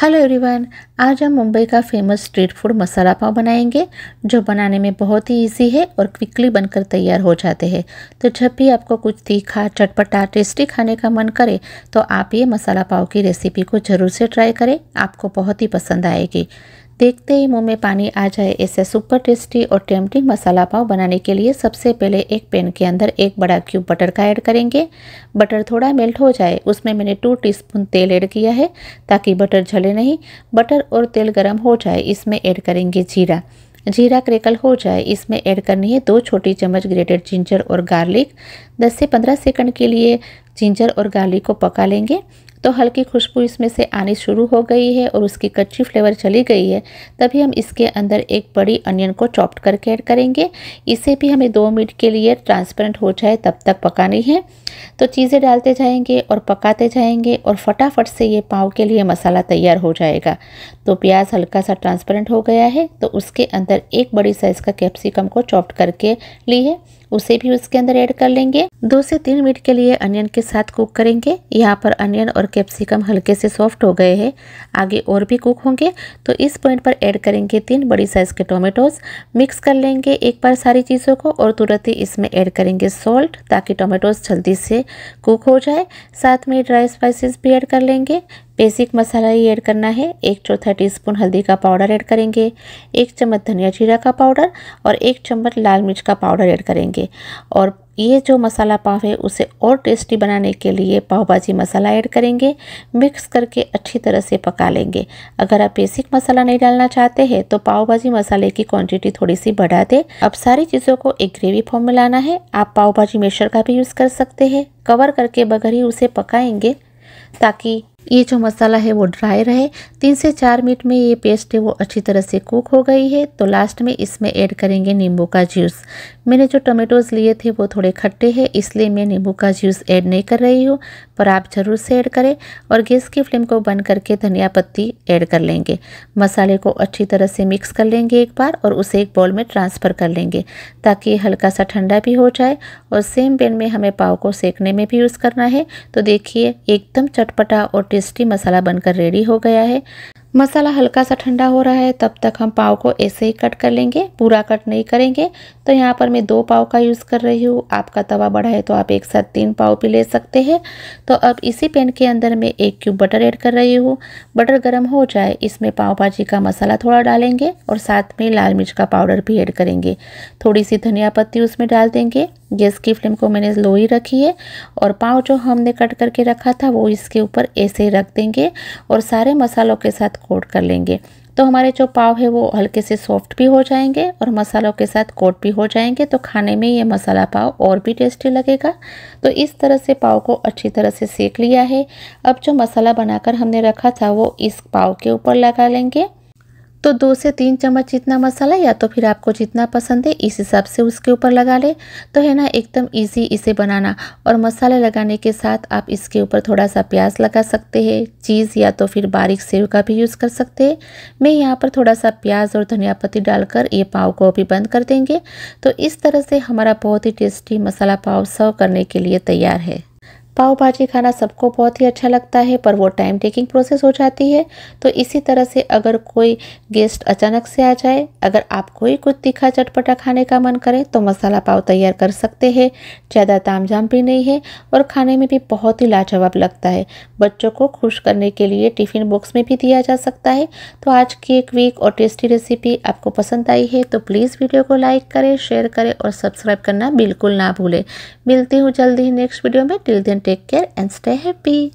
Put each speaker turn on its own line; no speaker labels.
Hello everyone आज हम मुंबई का famous street food masala pav बनाएंगे जो बनाने में बहुत ही इजी है और क्विकली बनकर तैयार हो जाते हैं तो जब भी आपको कुछ तीखा चटपटा टेस्टी खाने का मन करे तो आप ये मसाला पाव की रेसिपी को ज़रूर से ट्राई करें आपको बहुत ही पसंद आएगी देखते ही मुंह में पानी आ जाए ऐसे सुपर टेस्टी और टेम्पटिंग मसाला पाव बनाने के लिए सबसे पहले एक पैन के अंदर एक बड़ा क्यूब बटर का ऐड करेंगे बटर थोड़ा मेल्ट हो जाए उसमें मैंने टू टीस्पून तेल ऐड किया है ताकि बटर जले नहीं बटर और तेल गर्म हो जाए इसमें ऐड करेंगे जीरा जीरा क्रेकल हो जाए इसमें ऐड करनी है दो छोटी चम्मच ग्रेटेड जिंजर और गार्लिक 10 से 15 सेकंड के लिए जिंजर और गार्लिक को पका लेंगे तो हल्की खुशबू इसमें से आनी शुरू हो गई है और उसकी कच्ची फ्लेवर चली गई है तभी हम इसके अंदर एक बड़ी अनियन को चॉप्ट करके ऐड करेंगे इसे भी हमें दो मिनट के लिए ट्रांसपेरेंट हो जाए तब तक पकानी है तो चीज़ें डालते जाएंगे और पकाते जाएंगे और फटाफट से ये पाव के लिए मसाला तैयार हो जाएगा तो प्याज हल्का सा ट्रांसपेरेंट हो गया है तो उसके अंदर एक बड़ी साइज़ का कैप्सिकम को चॉप्ट करके लिए उसे भी उसके अंदर ऐड कर लेंगे दो से तीन मिनट के लिए अनियन के साथ कुक करेंगे यहाँ पर अनियन और कैप्सिकम हल्के से सॉफ्ट हो गए हैं आगे और भी कुक होंगे तो इस पॉइंट पर ऐड करेंगे तीन बड़ी साइज़ के टोमेटोज मिक्स कर लेंगे एक बार सारी चीज़ों को और तुरंत ही इसमें ऐड करेंगे सॉल्ट ताकि टोमेटोज जल्दी से कुक हो जाए साथ में ड्राई स्पाइसिस भी ऐड कर लेंगे बेसिक मसाला ही ऐड करना है एक चौथा टीस्पून हल्दी का पाउडर ऐड करेंगे एक चम्मच धनिया जीरा का पाउडर और एक चम्मच लाल मिर्च का पाउडर ऐड करेंगे और ये जो मसाला पाव है उसे और टेस्टी बनाने के लिए पाव भाजी मसाला ऐड करेंगे मिक्स करके अच्छी तरह से पका लेंगे अगर आप बेसिक मसाला नहीं डालना चाहते हैं तो पाव भाजी मसाले की क्वांटिटी थोड़ी सी बढ़ा दें अब सारी चीज़ों को एक ग्रेवी फॉर्म में लाना है आप पाव भाजी मेशर का भी यूज़ कर सकते हैं कवर करके बगैर ही उसे पकाएंगे ताकि ये जो मसाला है वो ड्राई रहे तीन से चार मिनट में ये पेस्ट है वो अच्छी तरह से कुक हो गई है तो लास्ट में इसमें ऐड करेंगे नींबू का जूस मैंने जो टोमेटोज़ लिए थे वो थोड़े खट्टे हैं इसलिए मैं नींबू का जूस ऐड नहीं कर रही हूँ पर आप ज़रूर से ऐड करें और गैस की फ्लेम को बंद करके धनिया पत्ती ऐड कर लेंगे मसाले को अच्छी तरह से मिक्स कर लेंगे एक बार और उसे एक बॉल में ट्रांसफ़र कर लेंगे ताकि हल्का सा ठंडा भी हो जाए और सेम पेन में हमें पाव को सेकने में भी यूज़ करना है तो देखिए एकदम चटपटा और टेस्टी मसाला बनकर रेडी हो गया है मसाला हल्का सा ठंडा हो रहा है तब तक हम पाव को ऐसे ही कट कर लेंगे पूरा कट नहीं करेंगे तो यहाँ पर मैं दो पाव का यूज़ कर रही हूँ आपका तवा बड़ा है तो आप एक साथ तीन पाव भी ले सकते हैं तो अब इसी पैन के अंदर मैं एक क्यूब बटर ऐड कर रही हूँ बटर गर्म हो जाए इसमें पाव भाजी का मसाला थोड़ा डालेंगे और साथ में लाल मिर्च का पाउडर भी ऐड करेंगे थोड़ी सी धनिया पत्ती उसमें डाल देंगे गैस की फ्लेम को मैंने लो ही रखी है और पाव जो हमने कट करके रखा था वो इसके ऊपर ऐसे ही रख देंगे और सारे मसालों के साथ कोट कर लेंगे तो हमारे जो पाव है वो हल्के से सॉफ्ट भी हो जाएंगे और मसालों के साथ कोट भी हो जाएंगे तो खाने में ये मसाला पाव और भी टेस्टी लगेगा तो इस तरह से पाव को अच्छी तरह से सेक लिया है अब जो मसाला बनाकर हमने रखा था वो इस पाव के ऊपर लगा लेंगे तो दो से तीन चम्मच जितना मसाला या तो फिर आपको जितना पसंद है इस हिसाब से उसके ऊपर लगा लें तो है ना एकदम इजी इसे बनाना और मसाले लगाने के साथ आप इसके ऊपर थोड़ा सा प्याज लगा सकते हैं चीज़ या तो फिर बारीक सेव का भी यूज़ कर सकते हैं मैं यहाँ पर थोड़ा सा प्याज और धनिया पत्ती डालकर ये पाव को भी बंद कर देंगे तो इस तरह से हमारा बहुत ही टेस्टी मसाला पाव सर्व करने के लिए तैयार है पाव भाजी खाना सबको बहुत ही अच्छा लगता है पर वो टाइम टेकिंग प्रोसेस हो जाती है तो इसी तरह से अगर कोई गेस्ट अचानक से आ जाए अगर आप कोई कुछ तीखा चटपटा खाने का मन करे तो मसाला पाव तैयार कर सकते हैं ज़्यादा तामझाम भी नहीं है और खाने में भी बहुत ही लाजवाब लगता है बच्चों को खुश करने के लिए टिफ़िन बॉक्स में भी दिया जा सकता है तो आज की एक वीक और टेस्टी रेसिपी आपको पसंद आई है तो प्लीज़ वीडियो को लाइक करें शेयर करें और सब्सक्राइब करना बिल्कुल ना भूलें मिलती हूँ जल्दी ही नेक्स्ट वीडियो में till then take care and stay happy.